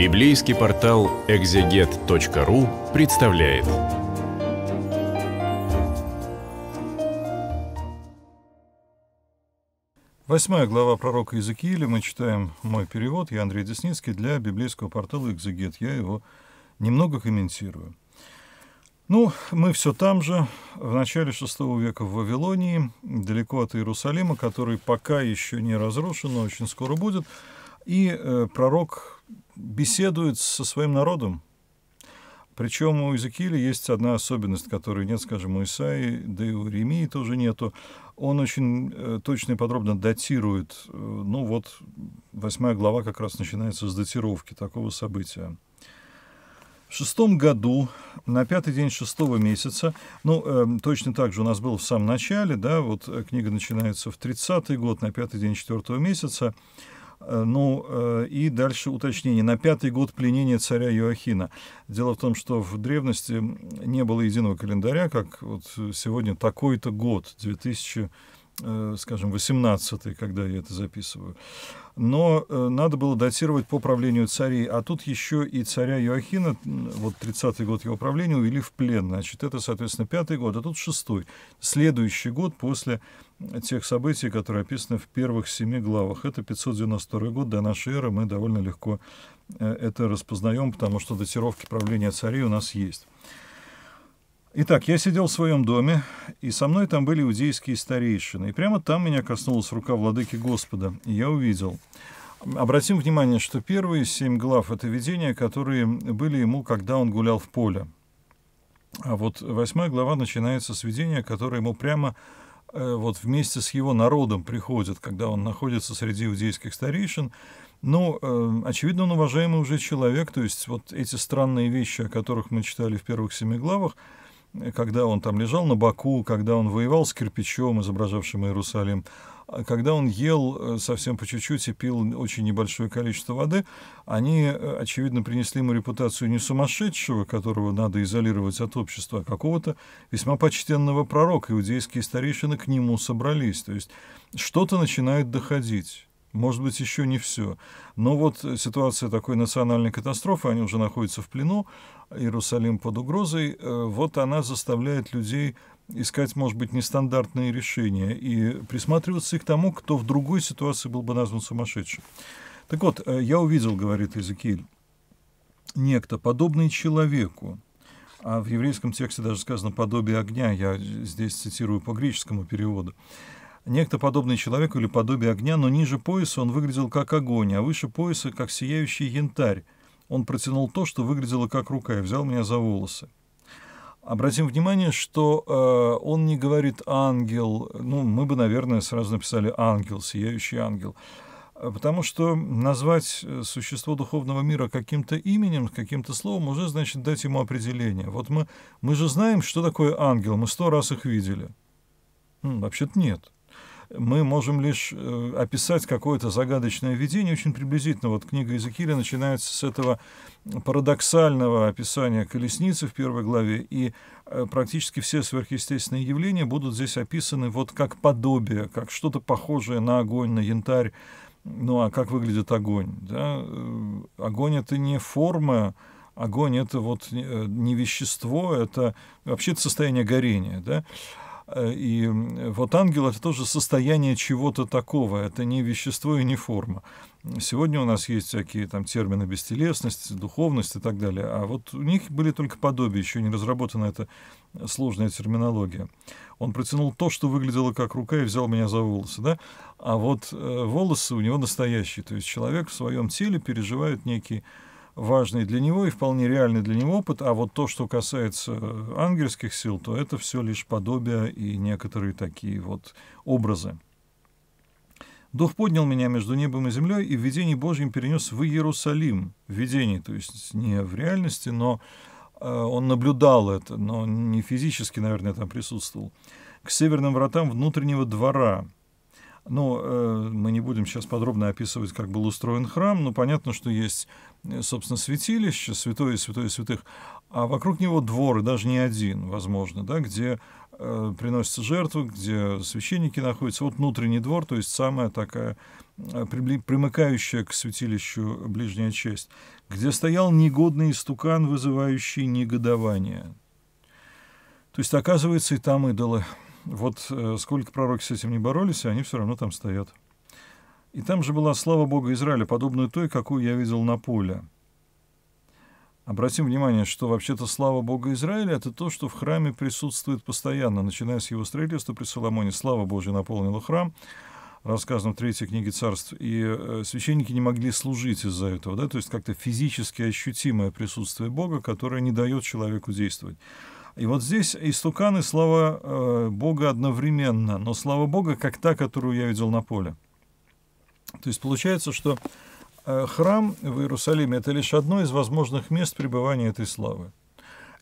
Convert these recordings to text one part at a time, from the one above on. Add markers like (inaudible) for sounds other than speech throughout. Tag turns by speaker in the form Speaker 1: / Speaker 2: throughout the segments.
Speaker 1: Библейский портал экзегет.ру представляет. Восьмая глава пророка Иезекииля. Мы читаем мой перевод. Я Андрей Десницкий для библейского портала «Экзегет». Я его немного комментирую. Ну, мы все там же, в начале шестого века в Вавилонии, далеко от Иерусалима, который пока еще не разрушен, но очень скоро будет. И э, пророк беседует со своим народом. Причем у Иезекииля есть одна особенность, которой нет, скажем, у Исаи, да и у Ремии тоже нету. Он очень э, точно и подробно датирует, э, ну вот, восьмая глава как раз начинается с датировки такого события. В шестом году, на пятый день шестого месяца, ну, э, точно так же у нас было в самом начале, да, вот э, книга начинается в тридцатый год, на пятый день четвертого месяца, Э, ну, э, и дальше уточнение. На пятый год пленения царя Иоахина. Дело в том, что в древности не было единого календаря, как вот сегодня такой-то год, 2000 Э, скажем, 18 когда я это записываю. Но э, надо было датировать по правлению царей. А тут еще и царя Иоахина, вот 30-й год его правления, увели в плен. Значит, это, соответственно, пятый год, а тут шестой. Следующий год после тех событий, которые описаны в первых семи главах. Это 592 год до нашей эры. Мы довольно легко э, это распознаем, потому что датировки правления царей у нас есть. Итак, я сидел в своем доме, и со мной там были иудейские старейшины. И прямо там меня коснулась рука владыки Господа, и я увидел. Обратим внимание, что первые семь глав – это видения, которые были ему, когда он гулял в поле. А вот восьмая глава начинается с видения, которое ему прямо э, вот вместе с его народом приходит, когда он находится среди иудейских старейшин. Ну, э, очевидно, он уважаемый уже человек, то есть вот эти странные вещи, о которых мы читали в первых семи главах – когда он там лежал на боку, когда он воевал с кирпичом, изображавшим Иерусалим, а когда он ел э, совсем по чуть-чуть и пил очень небольшое количество воды, они, э, очевидно, принесли ему репутацию не сумасшедшего, которого надо изолировать от общества, а какого-то весьма почтенного пророка. Иудейские старейшины к нему собрались. То есть что-то начинает доходить. Может быть, еще не все. Но вот э, ситуация такой национальной катастрофы, они уже находятся в плену, Иерусалим под угрозой, э, вот она заставляет людей искать, может быть, нестандартные решения и присматриваться к тому, кто в другой ситуации был бы назван сумасшедшим. Так вот, э, я увидел, говорит Иезекииль, некто, подобный человеку, а в еврейском тексте даже сказано «подобие огня», я здесь цитирую по греческому переводу, Некто подобный человеку или подобие огня, но ниже пояса он выглядел как огонь, а выше пояса как сияющий янтарь. Он протянул то, что выглядело как рука, и взял меня за волосы. Обратим внимание, что э, он не говорит ангел. Ну, мы бы, наверное, сразу написали ангел, сияющий ангел. Э, потому что назвать э, существо духовного мира каким-то именем, каким-то словом, уже значит дать ему определение. Вот мы, мы же знаем, что такое ангел, мы сто раз их видели. Вообще-то нет мы можем лишь э, описать какое-то загадочное видение, очень приблизительно. Вот книга Иезекииля начинается с этого парадоксального описания колесницы в первой главе, и э, практически все сверхъестественные явления будут здесь описаны вот как подобие, как что-то похожее на огонь, на янтарь. Ну а как выглядит огонь? Да? Э, огонь — это не форма, огонь — это вот не вещество, это вообще состояние горения. Да? Э, и вот ангел — это тоже состояние чего-то такого, это не вещество и не форма. Сегодня у нас есть всякие там термины бестелесность, духовность и так далее, а вот у них были только подобия, еще не разработана эта сложная терминология. Он протянул то, что выглядело как рука, и взял меня за волосы, да? А вот э, волосы у него настоящие, то есть человек в своем теле переживает некий важный для него и вполне реальный для него опыт, а вот то, что касается ангельских сил, то это все лишь подобие и некоторые такие вот образы. Дух поднял меня между небом и землей и в видении Божьем перенес в Иерусалим. В видении, то есть не в реальности, но э, он наблюдал это, но не физически, наверное, там присутствовал. К северным вратам внутреннего двора, ну, э, мы не будем сейчас подробно описывать, как был устроен храм, но понятно, что есть, э, собственно, святилище, святое, святое святых, а вокруг него двор, и даже не один, возможно, да, где э, приносятся жертвы, где священники находятся. Вот внутренний двор, то есть самая такая э, примыкающая к святилищу ближняя часть, где стоял негодный стукан, вызывающий негодование. То есть, оказывается, и там идолы вот э, сколько пророки с этим не боролись, они все равно там стоят. И там же была слава Бога Израиля, подобную той, какую я видел на поле. Обратим внимание, что вообще-то слава Бога Израиля — это то, что в храме присутствует постоянно, начиная с его строительства при Соломоне. Слава Божья наполнила храм, рассказано в третьей книге царств, и э, священники не могли служить из-за этого, да, то есть как-то физически ощутимое присутствие Бога, которое не дает человеку действовать. И вот здесь истуканы слава э, Бога одновременно, но слава Бога как та, которую я видел на поле. То есть получается, что э, храм в Иерусалиме это лишь одно из возможных мест пребывания этой славы.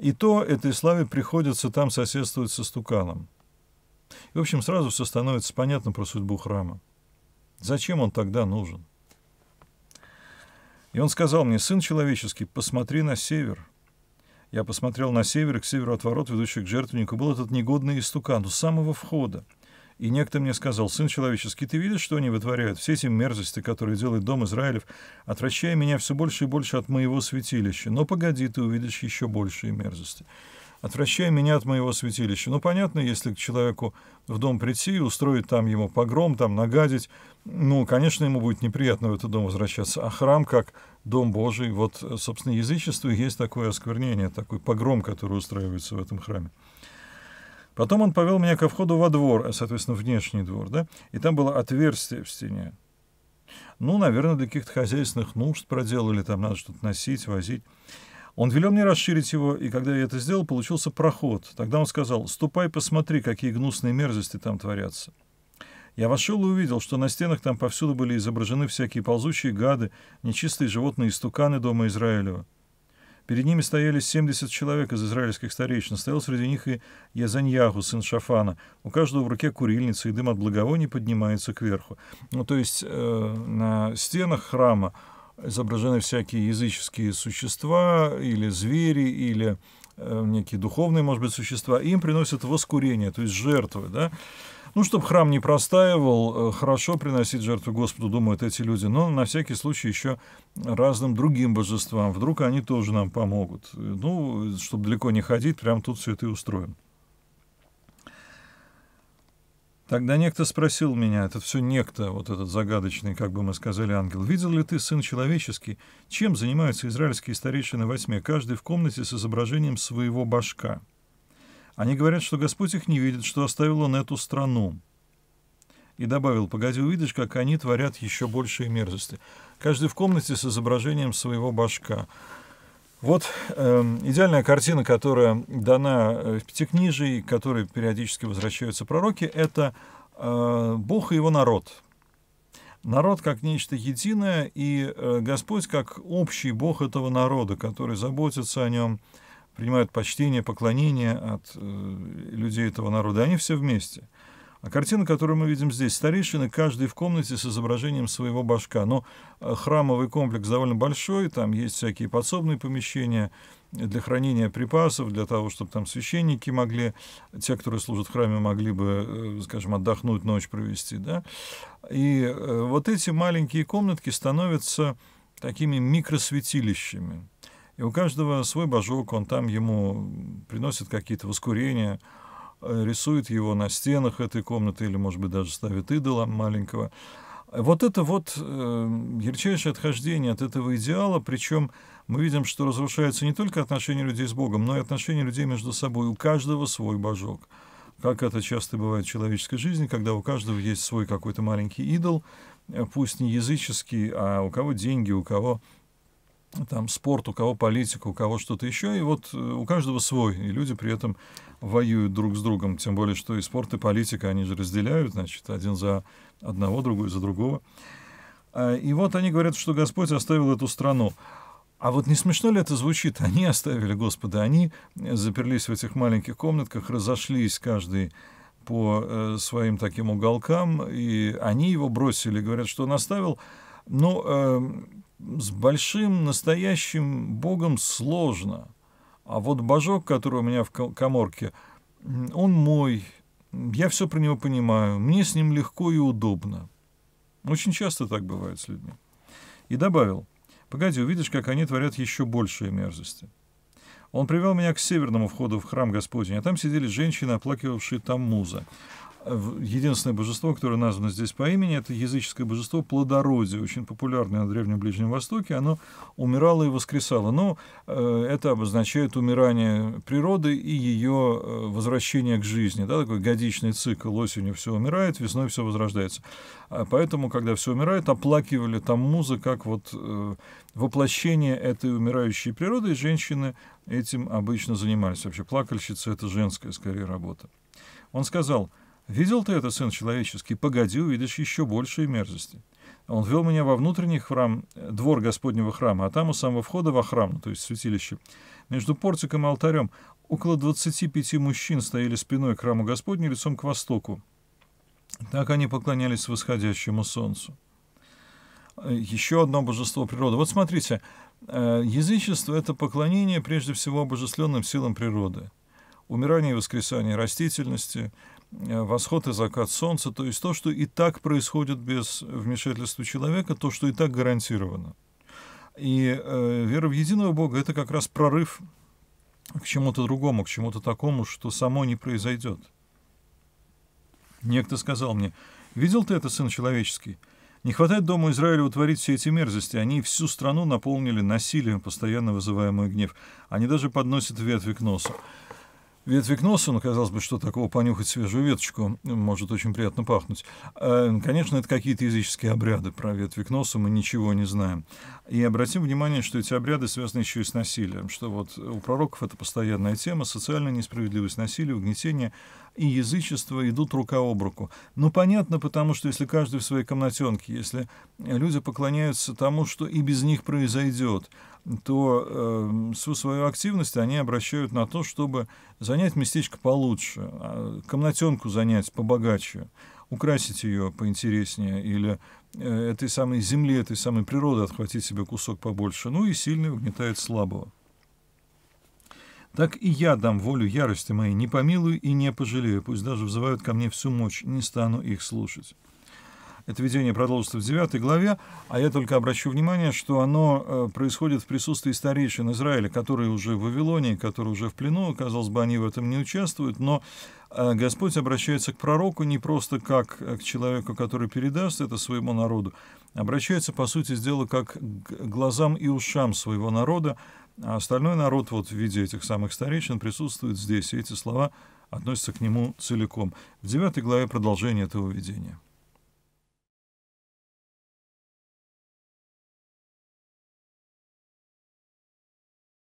Speaker 1: И то этой славе приходится там соседствовать со стуканом. И, в общем, сразу все становится понятно про судьбу храма. Зачем он тогда нужен? И он сказал мне, «Сын человеческий, посмотри на север, я посмотрел на север, к северу от ворот, ведущих к жертвеннику, был этот негодный истукан у самого входа. И некто мне сказал, «Сын человеческий, ты видишь, что они вытворяют? Все эти мерзости, которые делает дом Израилев, отвращая меня все больше и больше от моего святилища. Но погоди, ты увидишь еще большие мерзости». Отвращая меня от моего святилища. Ну, понятно, если к человеку в дом прийти и устроить там ему погром, там нагадить, ну, конечно, ему будет неприятно в этот дом возвращаться. А храм как дом Божий, вот, собственно, язычество есть такое осквернение, такой погром, который устраивается в этом храме. Потом он повел меня ко входу во двор, а, соответственно, внешний двор, да, и там было отверстие в стене. Ну, наверное, для каких-то хозяйственных нужд проделали, там надо что-то носить, возить. Он велел мне расширить его, и когда я это сделал, получился проход. Тогда он сказал, «Ступай, посмотри, какие гнусные мерзости там творятся». Я вошел и увидел, что на стенах там повсюду были изображены всякие ползучие гады, нечистые животные и стуканы дома Израилева. Перед ними стояли 70 человек из израильских старейшин. Стоял среди них и Язаньяху, сын Шафана. У каждого в руке курильница, и дым от благовоний поднимается кверху. Ну, то есть э, на стенах храма изображены всякие языческие существа или звери, или э, некие духовные, может быть, существа, и им приносят воскурение, то есть жертвы. Да? Ну, чтобы храм не простаивал, э, хорошо приносить жертву Господу, думают эти люди, но на всякий случай еще разным другим божествам. Вдруг они тоже нам помогут. Ну, чтобы далеко не ходить, прямо тут все это и устроено. Тогда некто спросил меня, этот все некто, вот этот загадочный, как бы мы сказали, ангел, «Видел ли ты, сын человеческий, чем занимаются израильские старейшины во каждый в комнате с изображением своего башка?» Они говорят, что Господь их не видит, что оставил он эту страну. И добавил, погоди, увидишь, как они творят еще большие мерзости. Каждый в комнате с изображением своего башка. Вот э, идеальная картина, которая дана э, в Пятикнижии, к которой периодически возвращаются пророки, это э, Бог и его народ. Народ как нечто единое, и э, Господь как общий Бог этого народа, который заботится о нем, принимает почтение, поклонение от э, людей этого народа. Они все вместе. А картина, которую мы видим здесь, старейшины, каждый в комнате с изображением своего башка. Но э, храмовый комплекс довольно большой, там есть всякие подсобные помещения для хранения припасов, для того, чтобы там священники могли, те, которые служат в храме, могли бы, э, скажем, отдохнуть, ночь провести. Да? И э, вот эти маленькие комнатки становятся такими микросвятилищами. И у каждого свой божок, он там ему приносит какие-то воскурения, Э, рисует его на стенах этой комнаты или, может быть, даже ставит идола маленького. Вот это вот э, ярчайшее отхождение от этого идеала, причем мы видим, что разрушаются не только отношения людей с Богом, но и отношения людей между собой. У каждого свой божок. Как это часто бывает в человеческой жизни, когда у каждого есть свой какой-то маленький идол, э, пусть не языческий, а у кого деньги, у кого там спорт, у кого политика, у кого что-то еще, и вот э, у каждого свой, и люди при этом воюют друг с другом, тем более, что и спорт, и политика, они же разделяют, значит, один за одного, другой за другого. А, и вот они говорят, что Господь оставил эту страну. А вот не смешно ли это звучит? (laughs) Они оставили Господа, они э, заперлись в этих маленьких комнатках, разошлись каждый по э, своим таким уголкам, и они его бросили, говорят, что он оставил. Ну, эм, с большим настоящим богом сложно. А вот божок, который у меня в коморке, он мой. Я все про него понимаю. Мне с ним легко и удобно. Очень часто так бывает с людьми. И добавил, погоди, увидишь, как они творят еще большие мерзости. Он привел меня к северному входу в храм Господень, а там сидели женщины, оплакивавшие там Таммуза единственное божество, которое названо здесь по имени, это языческое божество плодородие, очень популярное на Древнем Ближнем Востоке. Оно умирало и воскресало. Но э, это обозначает умирание природы и ее э, возвращение к жизни. Да, такой годичный цикл. Осенью все умирает, весной все возрождается. А поэтому, когда все умирает, оплакивали там музы как вот э, воплощение этой умирающей природы, и женщины этим обычно занимались. Вообще плакальщица — это женская, скорее, работа. Он сказал — Видел ты это, сын человеческий, погоди, увидишь еще большие мерзости. Он вел меня во внутренний храм, э, двор Господнего храма, а там у самого входа во храм, то есть святилище, между портиком и алтарем, около 25 мужчин стояли спиной к храму Господню, лицом к востоку. Так они поклонялись восходящему солнцу. Э, еще одно божество природы. Вот смотрите, э, язычество — это поклонение прежде всего обожествленным силам природы. Умирание и воскресание растительности — Э, восход и закат солнца, то есть то, что и так происходит без вмешательства человека, то, что и так гарантировано. И э, вера в единого Бога — это как раз прорыв к чему-то другому, к чему-то такому, что само не произойдет. Некто сказал мне, «Видел ты это, сын человеческий? Не хватает Дому Израиля утворить все эти мерзости. Они всю страну наполнили насилием, постоянно вызываемый гнев. Они даже подносят ветви к носу. Ветвик носа, ну, казалось бы, что такого понюхать свежую веточку, может очень приятно пахнуть. Э, конечно, это какие-то языческие обряды про ветвик носа, мы ничего не знаем. И обратим внимание, что эти обряды связаны еще и с насилием, что вот у пророков это постоянная тема, социальная несправедливость, насилие, угнетение и язычество идут рука об руку. Ну, понятно, потому что если каждый в своей комнатенке, если люди поклоняются тому, что и без них произойдет, то э, всю свою активность они обращают на то, чтобы занять местечко получше, а, комнатенку занять побогаче, украсить ее поинтереснее или э, этой самой земли, этой самой природы отхватить себе кусок побольше. Ну и сильный угнетает слабого. Так и я дам волю ярости моей, не помилую и не пожалею, пусть даже взывают ко мне всю мощь, не стану их слушать. Это видение продолжится в 9 главе, а я только обращу внимание, что оно э, происходит в присутствии старейшин Израиля, которые уже в Вавилонии, которые уже в плену, казалось бы, они в этом не участвуют, но э, Господь обращается к пророку не просто как э, к человеку, который передаст это своему народу, обращается, по сути дела, как к глазам и ушам своего народа, а остальной народ вот в виде этих самых старейшин присутствует здесь, и эти слова относятся к нему целиком. В 9 главе продолжение этого видения.